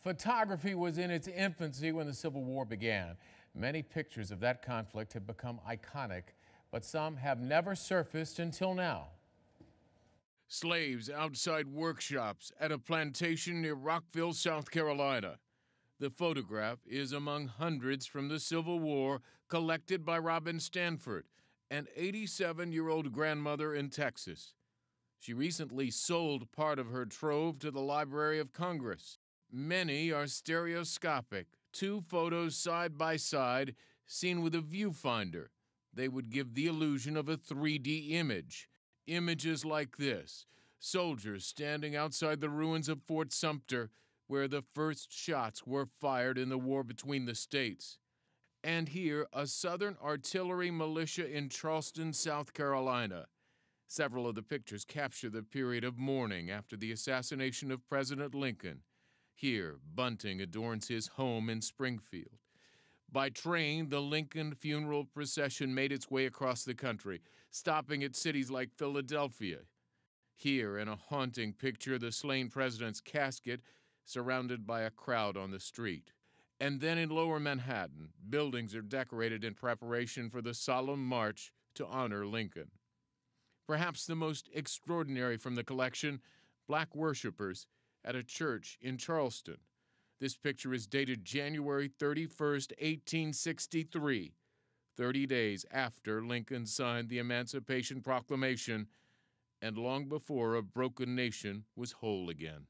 Photography was in its infancy when the Civil War began. Many pictures of that conflict have become iconic, but some have never surfaced until now. Slaves outside workshops at a plantation near Rockville, South Carolina. The photograph is among hundreds from the Civil War collected by Robin Stanford, an 87 year old grandmother in Texas. She recently sold part of her trove to the Library of Congress. Many are stereoscopic, two photos side by side, seen with a viewfinder. They would give the illusion of a 3D image. Images like this soldiers standing outside the ruins of Fort Sumter, where the first shots were fired in the war between the states. And here, a Southern artillery militia in Charleston, South Carolina. Several of the pictures capture the period of mourning after the assassination of President Lincoln. Here, Bunting adorns his home in Springfield. By train, the Lincoln funeral procession made its way across the country, stopping at cities like Philadelphia. Here, in a haunting picture, the slain president's casket surrounded by a crowd on the street. And then in lower Manhattan, buildings are decorated in preparation for the solemn march to honor Lincoln. Perhaps the most extraordinary from the collection, black worshipers at a church in Charleston. This picture is dated January 31, 1863, 30 days after Lincoln signed the Emancipation Proclamation and long before a broken nation was whole again.